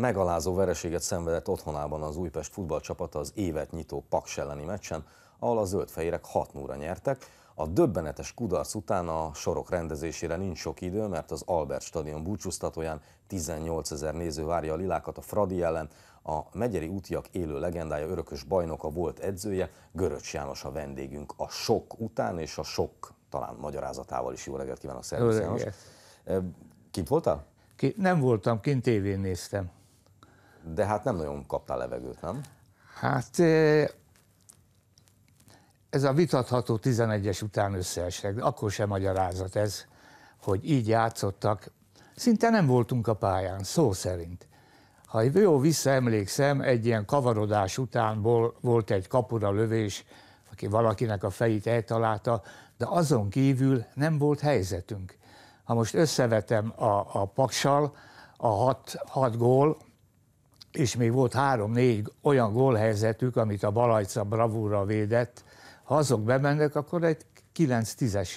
Megalázó vereséget szenvedett otthonában az Újpest futballcsapata az évet nyitó Paks elleni meccsen, ahol a zöldfehérek 6 óra nyertek. A döbbenetes kudarc után a sorok rendezésére nincs sok idő, mert az Albert stadion búcsúztatóján 18 ezer néző várja a lilákat a Fradi ellen, a Megyeri útiak élő legendája örökös bajnoka volt edzője, Göröcs János a vendégünk a sok után, és a sok talán magyarázatával is jó reggelt kívánok, szervusz János. Kint voltál? Ki, nem voltam, kint tévén néztem de hát nem nagyon kaptál levegőt, nem? Hát ez a vitatható 11-es után összeesek, akkor sem magyarázat ez, hogy így játszottak. Szinte nem voltunk a pályán, szó szerint. Ha jó visszaemlékszem, egy ilyen kavarodás utánból volt egy kapura lövés, aki valakinek a fejét eltalálta, de azon kívül nem volt helyzetünk. Ha most összevetem a, a paksal, a hat, hat gól, és még volt három-négy olyan gólhelyzetük, amit a Balajca bravúra védett, ha azok bemennek, akkor egy 9-10-es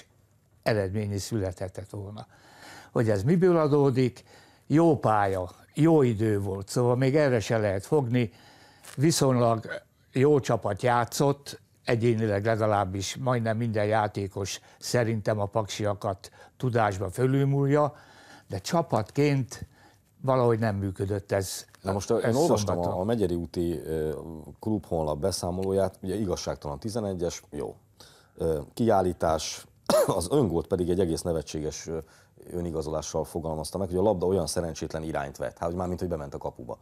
eredményi születhetett volna. Hogy ez miből adódik, jó pálya, jó idő volt, szóval még erre se lehet fogni, viszonylag jó csapat játszott, egyénileg legalábbis majdnem minden játékos szerintem a paksiakat tudásba fölülmúlja, de csapatként valahogy nem működött ez Na most én olvastam a, a Megyeri úti klub honlap beszámolóját, ugye igazságtalan 11-es, jó. Kiállítás, az öngolt pedig egy egész nevetséges önigazolással fogalmazta meg, hogy a labda olyan szerencsétlen irányt vett, hát, hogy már mint hogy bement a kapuba.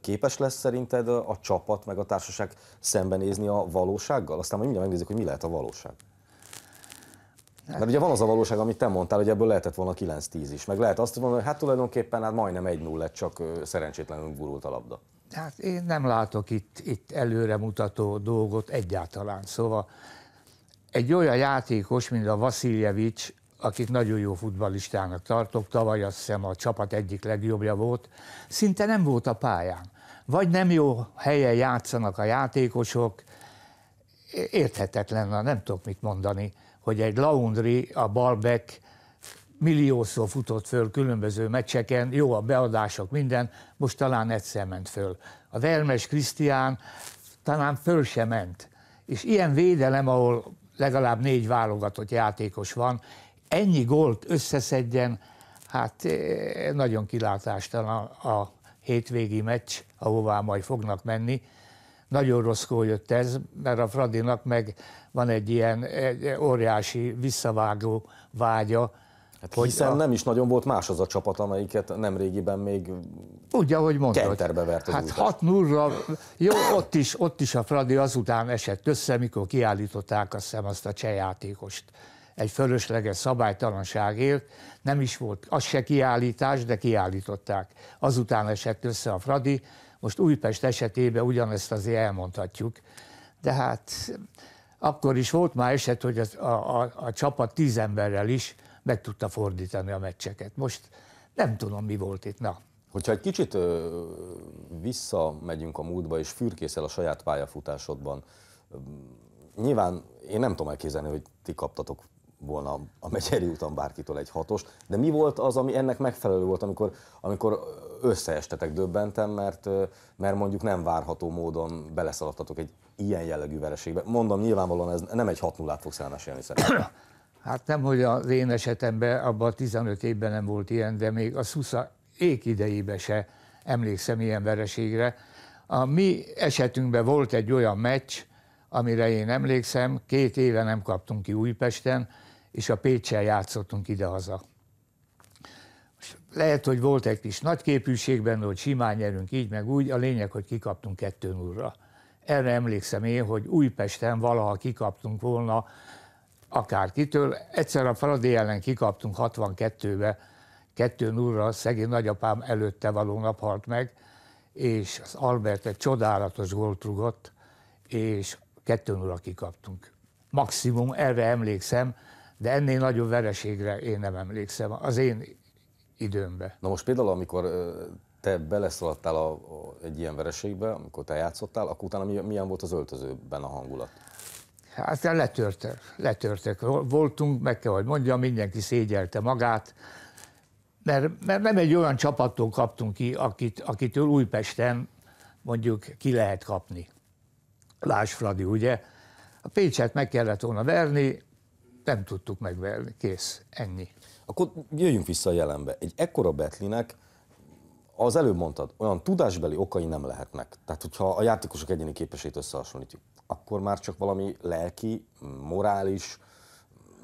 Képes lesz szerinted a csapat meg a társaság szembenézni a valósággal? Aztán majd mindjárt megnézzük, hogy mi lehet a valóság. Mert ugye van az a valóság, amit te mondtál, hogy ebből lehetett volna 9-10 is. Meg lehet azt mondani, hogy hát tulajdonképpen hát majdnem 1-0 lett, csak szerencsétlenül gurult a labda. Hát én nem látok itt, itt előremutató dolgot egyáltalán. Szóval egy olyan játékos, mint a Vasiljevics, akit nagyon jó futbalistának tartok, tavaly azt hiszem a csapat egyik legjobbja volt, szinte nem volt a pályán. Vagy nem jó helyen játszanak a játékosok, érthetetlen, nem tudok mit mondani hogy egy Laundry, a Balbek milliószor futott föl különböző meccseken, jó a beadások, minden, most talán egyszer ment föl. A Vermes Krisztián talán föl se ment. És ilyen védelem, ahol legalább négy válogatott játékos van, ennyi gólt összeszedjen, hát eh, nagyon kilátástalan a hétvégi meccs, ahová majd fognak menni. Nagyon rosszkor jött ez, mert a Fradinak meg van egy ilyen egy óriási visszavágó vágya, Hát hogy hiszen a... nem is nagyon volt más az a csapat, amelyiket nemrégiben még Úgy, ahogy mondod. kenterbe vert az Hát 6 0 jó, ott is, ott is a Fradi azután esett össze, mikor kiállították azt hiszem azt a csejátékost egy fölösleges szabálytalanságért, nem is volt, az se kiállítás, de kiállították. Azután esett össze a Fradi, most Újpest esetében ugyanezt azért elmondhatjuk, de hát akkor is volt már eset, hogy az, a, a, a csapat tíz emberrel is meg tudta fordítani a meccseket. Most nem tudom, mi volt itt. Na. Hogyha egy kicsit ö, visszamegyünk a múltba, és fürkészel a saját pályafutásodban, ö, nyilván én nem tudom elképzelni, hogy ti kaptatok volna a Megyeri úton bárkitől egy hatos, de mi volt az, ami ennek megfelelő volt, amikor, amikor összeestetek döbbentem, mert, mert mondjuk nem várható módon beleszaladtatok egy ilyen jellegű vereségbe. Mondom, nyilvánvalóan ez nem egy 6 0 fogsz elmesélni szerintem. Hát nem, hogy az én esetemben abban a 15 évben nem volt ilyen, de még a Szusza ék idejébe se emlékszem ilyen vereségre. A mi esetünkben volt egy olyan meccs, amire én emlékszem, két éve nem kaptunk ki Újpesten, és a Pécsel játszottunk idehaza. Most lehet, hogy volt egy kis nagy képűségben, hogy simán nyerünk így, meg úgy, a lényeg, hogy kikaptunk 2 0 Erre emlékszem én, hogy Újpesten valaha kikaptunk volna akárkitől. Egyszer a Faradé ellen kikaptunk 62-be, 2 0 szegény nagyapám előtte való nap halt meg, és az Albert egy csodálatos gólt rugott, és 2 0 kikaptunk. Maximum, erre emlékszem, de ennél nagyobb vereségre én nem emlékszem az én időmben. Na most például, amikor te beleszaladtál a, a, egy ilyen vereségbe, amikor te játszottál, akkor utána milyen volt az öltözőben a hangulat? Hát letörtek, letörtek. Voltunk, meg kell, hogy mondjam, mindenki szégyelte magát, mert, mert nem egy olyan csapattól kaptunk ki, akit, akitől Újpesten mondjuk ki lehet kapni. Lásd, Fradi, ugye? A Pécset meg kellett volna verni, nem tudtuk megverni, kész, ennyi. Akkor jöjjünk vissza a jelenbe. Egy ekkora Betlinek az előbb mondtad, olyan tudásbeli okai nem lehetnek. Tehát, hogyha a játékosok egyéni képességét összehasonlítjuk, akkor már csak valami lelki, morális,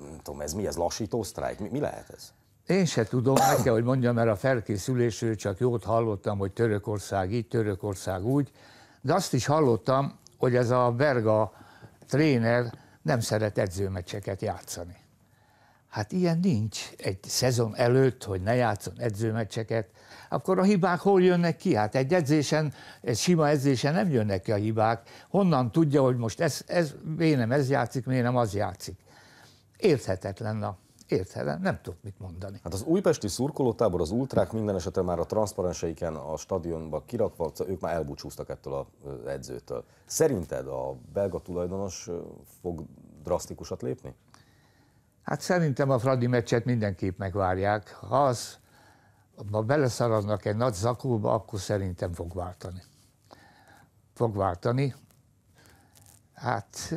nem tudom, ez mi, ez lassító sztrájk? Mi, mi lehet ez? Én se tudom, meg kell, hogy mondjam, mert a felkészülésről csak jót hallottam, hogy Törökország így, Törökország úgy, de azt is hallottam, hogy ez a Berga tréner nem szeret edzőmeccseket játszani. Hát ilyen nincs. Egy szezon előtt, hogy ne játszon edzőmeccseket, akkor a hibák hol jönnek ki? Hát egy edzésen, egy sima edzésen nem jönnek ki a hibák. Honnan tudja, hogy most ez, ez, miért nem ez játszik, miért nem az játszik? Érthetetlen a értelem, nem tudok mit mondani. Hát az újpesti szurkolótábor, az ultrák minden esetre már a transzparenseiken a stadionba kirakva, ők már elbúcsúztak ettől az edzőtől. Szerinted a belga tulajdonos fog drasztikusat lépni? Hát szerintem a Fradi meccset mindenképp megvárják. Ha az, ha beleszaradnak egy nagy zakóba, akkor szerintem fog váltani. Fog váltani. Hát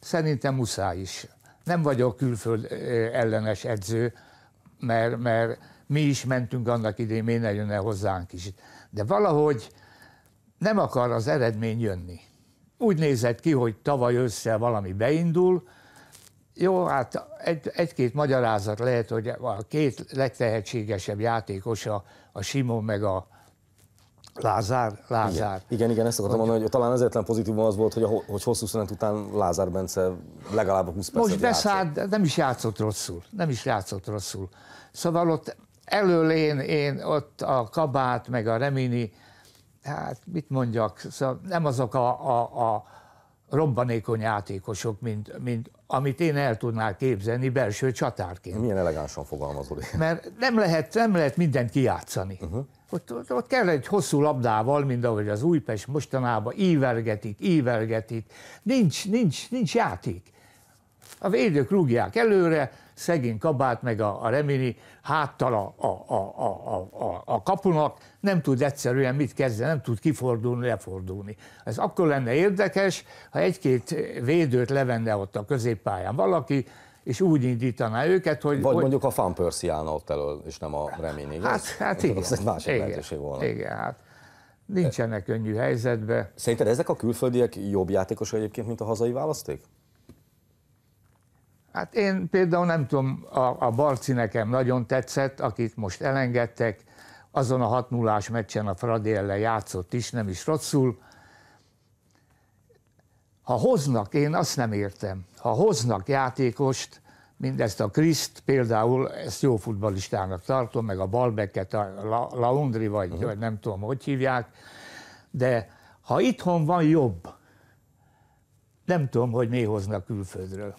szerintem muszáj is nem vagyok külföld ellenes edző, mert, mert mi is mentünk annak idén, miért ne jönne hozzánk is. De valahogy nem akar az eredmény jönni. Úgy nézett ki, hogy tavaly össze valami beindul, jó, hát egy, egy-két magyarázat lehet, hogy a két legtehetségesebb játékosa, a Simon meg a, Lázár? Lázár. Igen, igen, igen ezt akartam mondani, hogy talán az egyetlen pozitív az volt, hogy, a, hogy hosszú szünet után Lázár Bence legalább 20 percet Most beszállt, nem is játszott rosszul, nem is játszott rosszul. Szóval ott elől én, én ott a kabát, meg a remini, hát mit mondjak, szóval nem azok a, a, a robbanékony játékosok, mint, mint amit én el tudnál képzelni belső csatárként. Milyen elegánsan fogalmazol. Mert nem lehet, nem lehet mindent kijátszani. Uh-huh. Ott, ott, ott kell egy hosszú labdával, mint ahogy az Újpest mostanában ívelgetik, ívelgetik. Nincs, nincs, nincs játék. A védők rúgják előre, szegény kabát, meg a, a remini háttal a, a, a, a, a, a kapunak, nem tud egyszerűen mit kezdeni, nem tud kifordulni, lefordulni. Ez akkor lenne érdekes, ha egy-két védőt levenne ott a középpályán valaki, és úgy indítaná őket, hogy... Vagy hogy... mondjuk a Van Percy állna ott elől, és nem a Remini, Hát, hát igen. Ez egy másik igen, lehetőség volna. Igen, hát nincsenek könnyű helyzetbe. Szerinted ezek a külföldiek jobb játékosok egyébként, mint a hazai választék? Hát én például nem tudom, a, a Barci nekem nagyon tetszett, akit most elengedtek, azon a 6 0 meccsen a Fradi ellen játszott is, nem is rosszul. Ha hoznak, én azt nem értem, ha hoznak játékost, mindezt a Kriszt például, ezt jó futbalistának tartom, meg a Balbeket, a Laundri, vagy, uh-huh. vagy nem tudom, hogy hívják, de ha itthon van jobb, nem tudom, hogy mi hoznak külföldről.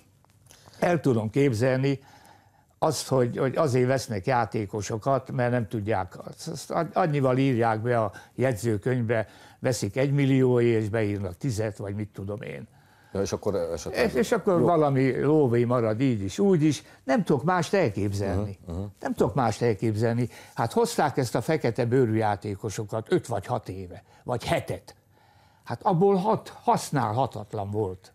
El tudom képzelni azt, hogy, hogy azért vesznek játékosokat, mert nem tudják. Azt annyival írják be a jegyzőkönyvbe, veszik egy millió és beírnak tizet, vagy mit tudom én. Ja, és akkor esetleg... És, és akkor valami lóvé marad így is, úgy is. Nem tudok mást elképzelni. Uh-huh, uh-huh. Nem tudok mást elképzelni. Hát hozták ezt a fekete bőrű játékosokat öt vagy hat éve, vagy hetet. Hát abból hat használhatatlan volt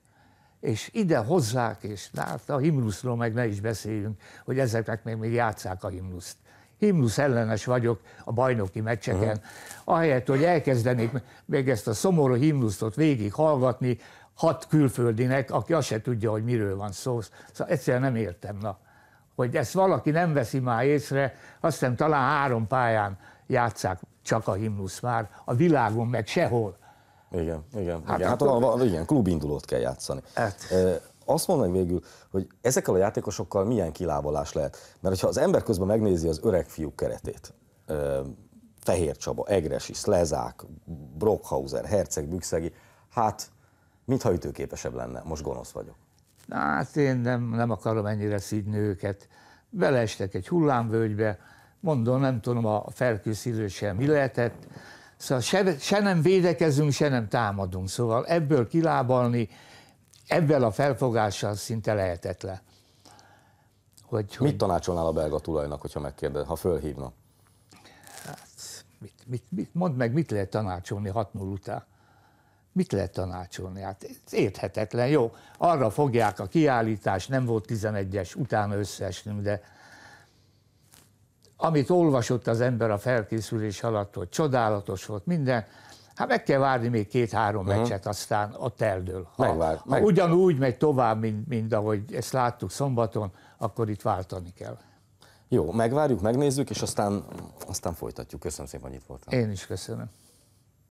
és ide hozzák, és hát a himnuszról meg ne is beszéljünk, hogy ezeknek még, még játszák a himnuszt. Himnusz ellenes vagyok a bajnoki meccseken. Uh-huh. Ahelyett, hogy elkezdenék még ezt a szomorú himnusztot végig hallgatni, hat külföldinek, aki azt se tudja, hogy miről van szó. Szóval egyszerűen nem értem, na. Hogy ezt valaki nem veszi már észre, azt hiszem talán három pályán játszák csak a himnusz már, a világon meg sehol. Igen, igen. Hát, igen. hát a, igen, klubindulót kell játszani. Hát. Azt mondom végül, hogy ezekkel a játékosokkal milyen kilábalás lehet. Mert ha az ember közben megnézi az öreg fiúk keretét, Fehér Csaba, Egresi, Szlezák, Brockhauser, Herceg, Bükszegi, hát mintha ütőképesebb lenne, most gonosz vagyok. Hát én nem, nem akarom ennyire szídni őket. Beleestek egy hullámvölgybe, mondom, nem tudom, a felkészülő sem mi lehetett, Szóval se, se nem védekezünk, se nem támadunk. Szóval ebből kilábalni, ebből a felfogással szinte lehetetlen. Hogy, mit tanácsolnál a belga tulajnak, hogyha megkérdez, ha fölhívna? Hát, mit, mit, mit, mondd meg, mit lehet tanácsolni 6 0 után? Mit lehet tanácsolni? Hát érthetetlen. Jó, arra fogják a kiállítás, nem volt 11-es, utána összeesnünk, de amit olvasott az ember a felkészülés alatt, hogy csodálatos volt minden, hát meg kell várni még két-három uh-huh. meccset, aztán ott eldől. Ha, megvár, ha meg... ugyanúgy megy tovább, mint, mint ahogy ezt láttuk szombaton, akkor itt váltani kell. Jó, megvárjuk, megnézzük, és aztán, aztán folytatjuk. Köszönöm szépen, hogy itt voltam. Én is köszönöm.